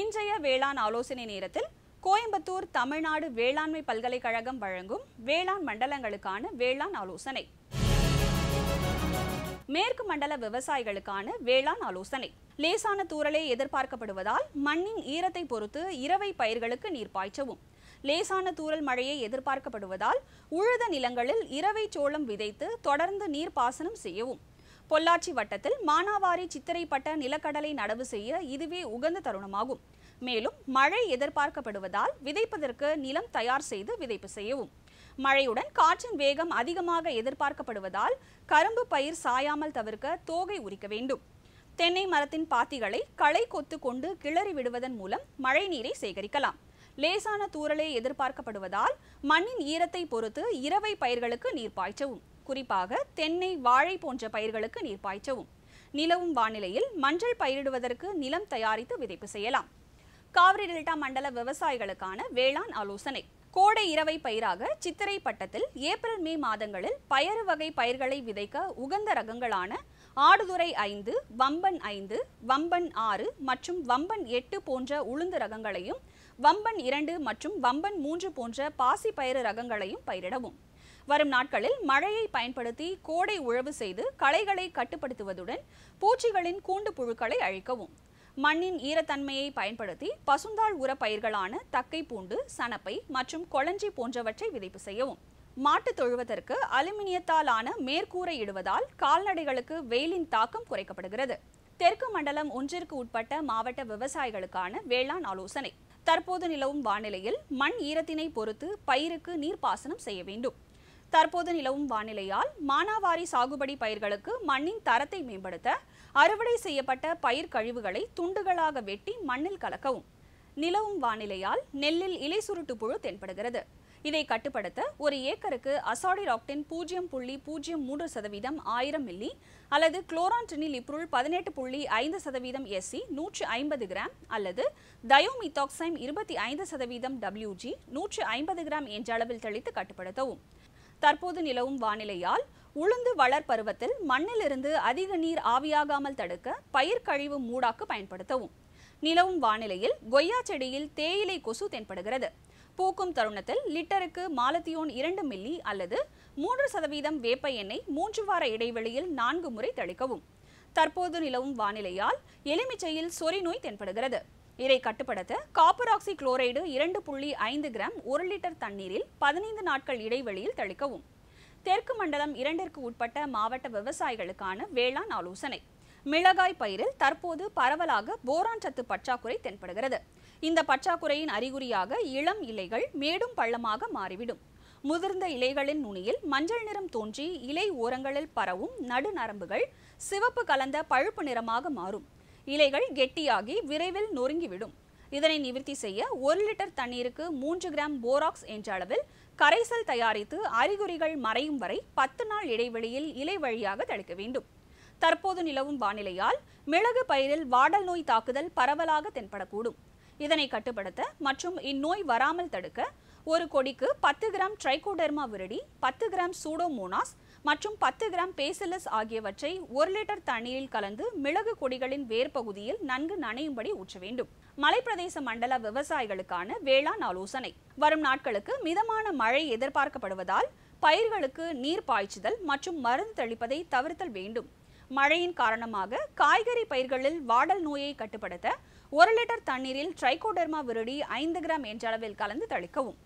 இன்றைய வேளாண் ஆலோசனை நேரத்தில் கோயம்புத்தூர் தமிழ்நாடு வேளாண்மை பல்கலைக்கழகம் வழங்கும் வேளாண் மண்டலங்களுக்கான வேளாண் ஆலோசனை மேற்கு மண்டல விவசாயிகளுக்கான வேளாண் ஆலோசனை லேசான தூரலே எதிர்பார்க்கப்படுவதால் மண்ணின் ஈரத்தை பொறுத்து இரவை பயிர்களுக்கு நீர் பாய்ச்சவும் லேசான தூரல் மழையை எதிர்பார்க்கப்படுவதால் உழுத நிலங்களில் இரவை சோளம் விதைத்து தொடர்ந்து நீர் பாசனம் செய்யவும் பொள்ளாச்சி வட்டத்தில் மானாவாரி சித்திரைப்பட்ட நிலக்கடலை நடவு செய்ய இதுவே உகந்த தருணமாகும் மேலும் மழை எதிர்பார்க்கப்படுவதால் விதைப்பதற்கு நிலம் தயார் செய்து விதைப்பு செய்யவும் மழையுடன் காற்றின் வேகம் அதிகமாக எதிர்பார்க்கப்படுவதால் கரும்பு பயிர் சாயாமல் தவிர்க்க தோகை உரிக்க வேண்டும் தென்னை மரத்தின் பாத்திகளை களை கொத்து கொண்டு கிளறி விடுவதன் மூலம் மழை நீரை சேகரிக்கலாம் லேசான தூரலே எதிர்பார்க்கப்படுவதால் மண்ணின் ஈரத்தை பொறுத்து இரவை பயிர்களுக்கு நீர் பாய்ச்சவும் குறிப்பாக தென்னை வாழை போன்ற பயிர்களுக்கு நீர் பாய்ச்சவும் நிலவும் வானிலையில் மஞ்சள் பயிரிடுவதற்கு நிலம் தயாரித்து விதைப்பு செய்யலாம் காவிரி டெல்டா மண்டல விவசாயிகளுக்கான வேளாண் ஆலோசனை கோடை இரவை பயிராக சித்திரை பட்டத்தில் ஏப்ரல் மே மாதங்களில் பயறு வகை பயிர்களை விதைக்க உகந்த ரகங்களான ஆடுதுறை ஐந்து வம்பன் ஐந்து வம்பன் ஆறு மற்றும் வம்பன் எட்டு போன்ற உளுந்து ரகங்களையும் வம்பன் இரண்டு மற்றும் வம்பன் மூன்று போன்ற பாசி பயிறு ரகங்களையும் பயிரிடவும் வரும் நாட்களில் மழையை பயன்படுத்தி கோடை உழவு செய்து களைகளை கட்டுப்படுத்துவதுடன் பூச்சிகளின் கூண்டு புழுக்களை அழிக்கவும் மண்ணின் ஈரத்தன்மையை பயன்படுத்தி பசுந்தாள் உர பயிர்களான தக்கை பூண்டு சனப்பை மற்றும் கொளஞ்சி போன்றவற்றை விதைப்பு செய்யவும் மாட்டு தொழுவதற்கு அலுமினியத்தால் ஆன மேற்கூரை இடுவதால் கால்நடைகளுக்கு வெயிலின் தாக்கம் குறைக்கப்படுகிறது தெற்கு மண்டலம் ஒன்றிற்கு உட்பட்ட மாவட்ட விவசாயிகளுக்கான வேளாண் ஆலோசனை தற்போது நிலவும் வானிலையில் மண் ஈரத்தினை பொறுத்து பயிருக்கு நீர்ப்பாசனம் செய்ய வேண்டும் தற்போது நிலவும் வானிலையால் மானாவாரி சாகுபடி பயிர்களுக்கு மண்ணின் தரத்தை மேம்படுத்த அறுவடை செய்யப்பட்ட பயிர் கழிவுகளை துண்டுகளாக வெட்டி மண்ணில் கலக்கவும் நிலவும் வானிலையால் நெல்லில் இலை சுருட்டு புழு தென்படுகிறது இதை கட்டுப்படுத்த ஒரு ஏக்கருக்கு அசாடிராக்டின் பூஜ்ஜியம் புள்ளி பூஜ்ஜியம் மூன்று சதவீதம் ஆயிரம் மில்லி அல்லது குளோரான்டனில் இப்ருள் பதினெட்டு புள்ளி ஐந்து சதவீதம் எஸ்சி நூற்று ஐம்பது கிராம் அல்லது தயோமித்தாக்சைம் இருபத்தி ஐந்து சதவீதம் டபிள்யூஜி நூற்று ஐம்பது கிராம் என்ற அளவில் தெளித்து கட்டுப்படுத்தவும் தற்போது நிலவும் வானிலையால் உளுந்து வளர் பருவத்தில் மண்ணிலிருந்து அதிக நீர் ஆவியாகாமல் தடுக்க பயிர் கழிவு மூடாக்கு பயன்படுத்தவும் நிலவும் வானிலையில் கொய்யா செடியில் தேயிலை கொசு தென்படுகிறது பூக்கும் தருணத்தில் லிட்டருக்கு மாலத்தியோன் இரண்டு மில்லி அல்லது மூன்று சதவீதம் வேப்ப எண்ணெய் மூன்று வார இடைவெளியில் நான்கு முறை தெளிக்கவும் தற்போது நிலவும் வானிலையால் எலுமிச்சையில் சொறி நோய் தென்படுகிறது இதை கட்டுப்படுத்த காப்பர் ஆக்சி குளோரைடு இரண்டு புள்ளி ஐந்து கிராம் ஒரு லிட்டர் தண்ணீரில் பதினைந்து நாட்கள் இடைவெளியில் தெளிக்கவும் தெற்கு மண்டலம் இரண்டிற்கு உட்பட்ட மாவட்ட விவசாயிகளுக்கான வேளாண் ஆலோசனை மிளகாய் பயிரில் தற்போது பரவலாக போரான் சத்து பற்றாக்குறை தென்படுகிறது இந்த பற்றாக்குறையின் அறிகுறியாக இளம் இலைகள் மேடும் பள்ளமாக மாறிவிடும் முதிர்ந்த இலைகளின் நுனியில் மஞ்சள் நிறம் தோன்றி இலை ஓரங்களில் பரவும் நடுநரம்புகள் சிவப்பு கலந்த பழுப்பு நிறமாக மாறும் இலைகள் கெட்டியாகி விரைவில் நொறுங்கிவிடும் இதனை நிவர்த்தி செய்ய ஒரு லிட்டர் தண்ணீருக்கு மூன்று கிராம் போராக்ஸ் என்ற அளவில் கரைசல் தயாரித்து அறிகுறிகள் மறையும் வரை பத்து நாள் இடைவெளியில் இலை வழியாக தடுக்க வேண்டும் தற்போது நிலவும் வானிலையால் மிளகு பயிரில் வாடல் நோய் தாக்குதல் பரவலாக தென்படக்கூடும் இதனை கட்டுப்படுத்த மற்றும் இந்நோய் வராமல் தடுக்க ஒரு கொடிக்கு பத்து கிராம் ட்ரைகோடெர்மா விரடி பத்து கிராம் சூடோமோனாஸ் மற்றும் பத்து கிராம் பேசிலஸ் ஆகியவற்றை ஒரு லிட்டர் தண்ணீரில் கலந்து மிளகு கொடிகளின் வேர்பகுதியில் நன்கு நனையும்படி ஊற்ற வேண்டும் மலைப்பிரதேச மண்டல விவசாயிகளுக்கான வேளாண் ஆலோசனை வரும் நாட்களுக்கு மிதமான மழை எதிர்பார்க்கப்படுவதால் பயிர்களுக்கு நீர் பாய்ச்சுதல் மற்றும் மருந்து தெளிப்பதை தவிர்த்தல் வேண்டும் மழையின் காரணமாக காய்கறி பயிர்களில் வாடல் நோயை கட்டுப்படுத்த ஒரு லிட்டர் தண்ணீரில் ட்ரைகோடெர்மா விருடி ஐந்து கிராம் என்ற அளவில் கலந்து தெளிக்கவும்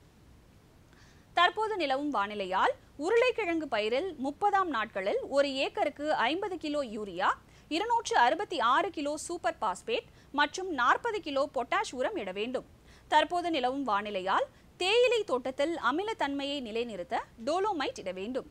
தற்போது நிலவும் வானிலையால் உருளைக்கிழங்கு பயிரில் முப்பதாம் நாட்களில் ஒரு ஏக்கருக்கு ஐம்பது கிலோ யூரியா இருநூற்று அறுபத்தி ஆறு கிலோ சூப்பர் பாஸ்பேட் மற்றும் நாற்பது கிலோ பொட்டாஷ் உரம் இட வேண்டும் தற்போது நிலவும் வானிலையால் தேயிலை தோட்டத்தில் அமிலத்தன்மையை நிலைநிறுத்த டோலோமைட் இட வேண்டும்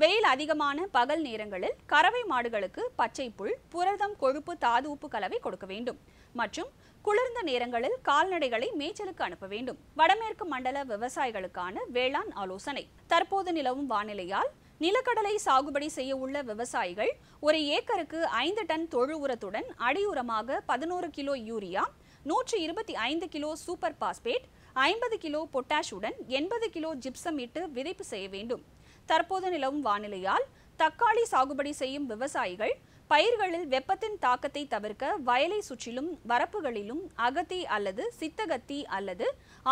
வெயில் அதிகமான பகல் நேரங்களில் கறவை மாடுகளுக்கு பச்சை புல் புரதம் கொழுப்பு தாது உப்பு கலவை கொடுக்க வேண்டும் மற்றும் குளிர்ந்த நேரங்களில் கால்நடைகளை மேய்ச்சலுக்கு அனுப்ப வேண்டும் வடமேற்கு மண்டல விவசாயிகளுக்கான வேளாண் ஆலோசனை தற்போது நிலவும் வானிலையால் நிலக்கடலை சாகுபடி செய்ய உள்ள விவசாயிகள் ஒரு ஏக்கருக்கு ஐந்து டன் தொழு உரத்துடன் அடியுரமாக பதினோரு கிலோ யூரியா நூற்றி இருபத்தி ஐந்து கிலோ சூப்பர் பாஸ்பேட் ஐம்பது கிலோ பொட்டாஷுடன் எண்பது கிலோ ஜிப்சம் இட்டு விதைப்பு செய்ய வேண்டும் தற்போது நிலவும் வானிலையால் தக்காளி சாகுபடி செய்யும் விவசாயிகள் பயிர்களில் வெப்பத்தின் தாக்கத்தை தவிர்க்க வயலை சுற்றிலும் வரப்புகளிலும் அகத்தி அல்லது சித்தகத்தி அல்லது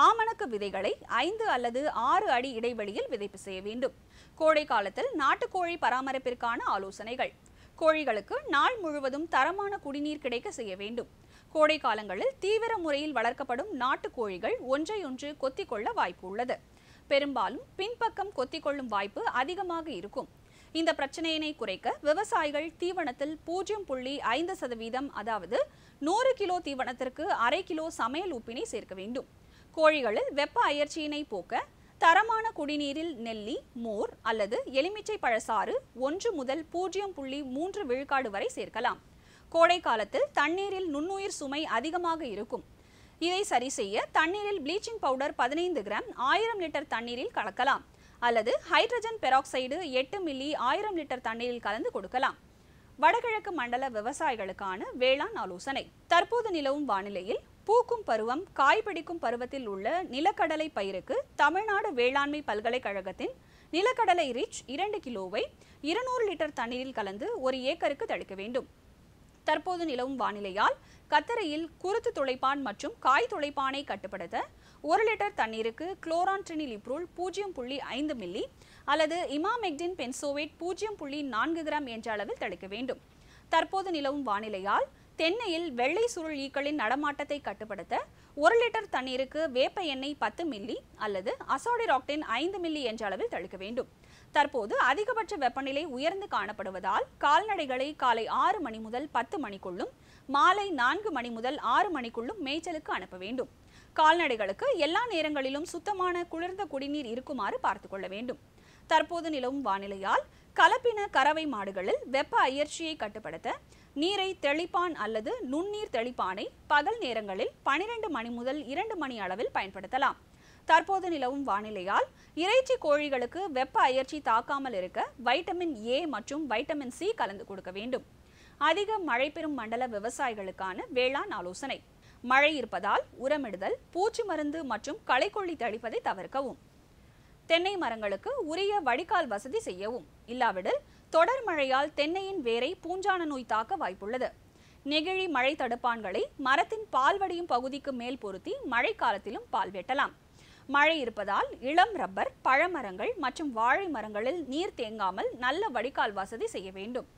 ஆமணக்கு விதைகளை ஐந்து அல்லது ஆறு அடி இடைவெளியில் விதைப்பு செய்ய வேண்டும் கோடை காலத்தில் நாட்டுக்கோழி பராமரிப்பிற்கான ஆலோசனைகள் கோழிகளுக்கு நாள் முழுவதும் தரமான குடிநீர் கிடைக்க செய்ய வேண்டும் கோடை காலங்களில் தீவிர முறையில் வளர்க்கப்படும் நாட்டுக்கோழிகள் ஒன்றையொன்று கொத்திக்கொள்ள வாய்ப்பு உள்ளது பெரும்பாலும் பின்பக்கம் கொத்திக்கொள்ளும் வாய்ப்பு அதிகமாக இருக்கும் இந்த பிரச்சனையினை குறைக்க விவசாயிகள் தீவனத்தில் பூஜ்ஜியம் புள்ளி ஐந்து சதவீதம் அதாவது நூறு கிலோ தீவனத்திற்கு அரை கிலோ சமையல் உப்பினை சேர்க்க வேண்டும் கோழிகளில் வெப்ப அயற்சியினை போக்க தரமான குடிநீரில் நெல்லி மோர் அல்லது எலுமிச்சை பழசாறு ஒன்று முதல் பூஜ்ஜியம் புள்ளி மூன்று விழுக்காடு வரை சேர்க்கலாம் கோடை காலத்தில் தண்ணீரில் நுண்ணுயிர் சுமை அதிகமாக இருக்கும் இதை சரி செய்ய தண்ணீரில் ப்ளீச்சிங் பவுடர் பதினைந்து கிராம் ஆயிரம் லிட்டர் தண்ணீரில் கலக்கலாம் அல்லது ஹைட்ரஜன் பெராக்சைடு எட்டு மில்லி ஆயிரம் லிட்டர் தண்ணீரில் கலந்து கொடுக்கலாம் வடகிழக்கு மண்டல விவசாயிகளுக்கான வேளாண் ஆலோசனை தற்போது நிலவும் வானிலையில் பூக்கும் பருவம் காய்பிடிக்கும் பருவத்தில் உள்ள நிலக்கடலை பயிருக்கு தமிழ்நாடு வேளாண்மை பல்கலைக்கழகத்தின் நிலக்கடலை ரிச் இரண்டு கிலோவை இருநூறு லிட்டர் தண்ணீரில் கலந்து ஒரு ஏக்கருக்கு தடுக்க வேண்டும் தற்போது நிலவும் வானிலையால் கத்தரையில் குருத்து துளைப்பான் மற்றும் காய் துளைப்பானை கட்டுப்படுத்த ஒரு லிட்டர் தண்ணீருக்கு குளோரான்ட்ரினில் இப்ரூல் பூஜ்ஜியம் புள்ளி ஐந்து மில்லி அல்லது இமாமெக்டின் பென்சோவேட் பூஜ்ஜியம் புள்ளி நான்கு கிராம் என்ற அளவில் தடுக்க வேண்டும் தற்போது நிலவும் வானிலையால் தென்னையில் வெள்ளை சுருள் ஈக்களின் நடமாட்டத்தை கட்டுப்படுத்த ஒரு லிட்டர் தண்ணீருக்கு வேப்ப எண்ணெய் பத்து மில்லி அல்லது அசோடிராக்டின் ஐந்து மில்லி என்ற அளவில் தடுக்க வேண்டும் தற்போது அதிகபட்ச வெப்பநிலை உயர்ந்து காணப்படுவதால் கால்நடைகளை காலை ஆறு மணி முதல் பத்து மணிக்குள்ளும் மாலை நான்கு மணி முதல் ஆறு மணிக்குள்ளும் மேய்ச்சலுக்கு அனுப்ப வேண்டும் கால்நடைகளுக்கு எல்லா நேரங்களிலும் சுத்தமான குளிர்ந்த குடிநீர் இருக்குமாறு பார்த்துக்கொள்ள கொள்ள வேண்டும் தற்போது நிலவும் வானிலையால் கலப்பின கறவை மாடுகளில் வெப்ப அயற்சியை கட்டுப்படுத்த நீரை தெளிப்பான் அல்லது நுண்ணீர் தெளிப்பானை பகல் நேரங்களில் பனிரெண்டு மணி முதல் இரண்டு மணி அளவில் பயன்படுத்தலாம் தற்போது நிலவும் வானிலையால் இறைச்சி கோழிகளுக்கு வெப்ப அயற்சி தாக்காமல் இருக்க வைட்டமின் ஏ மற்றும் வைட்டமின் சி கலந்து கொடுக்க வேண்டும் அதிக மழை பெறும் மண்டல விவசாயிகளுக்கான வேளாண் ஆலோசனை மழை இருப்பதால் உரமிடுதல் பூச்சி மருந்து மற்றும் களைக்கொல்லி தெளிப்பதை தவிர்க்கவும் தென்னை மரங்களுக்கு உரிய வடிகால் வசதி செய்யவும் இல்லாவிடில் தொடர் மழையால் தென்னையின் வேரை பூஞ்சான நோய் தாக்க வாய்ப்புள்ளது நெகிழி மழை தடுப்பான்களை மரத்தின் பால் வடியும் பகுதிக்கு மேல் பொருத்தி மழைக்காலத்திலும் பால் வெட்டலாம் மழை இருப்பதால் இளம் ரப்பர் பழமரங்கள் மற்றும் வாழை மரங்களில் நீர் தேங்காமல் நல்ல வடிகால் வசதி செய்ய வேண்டும்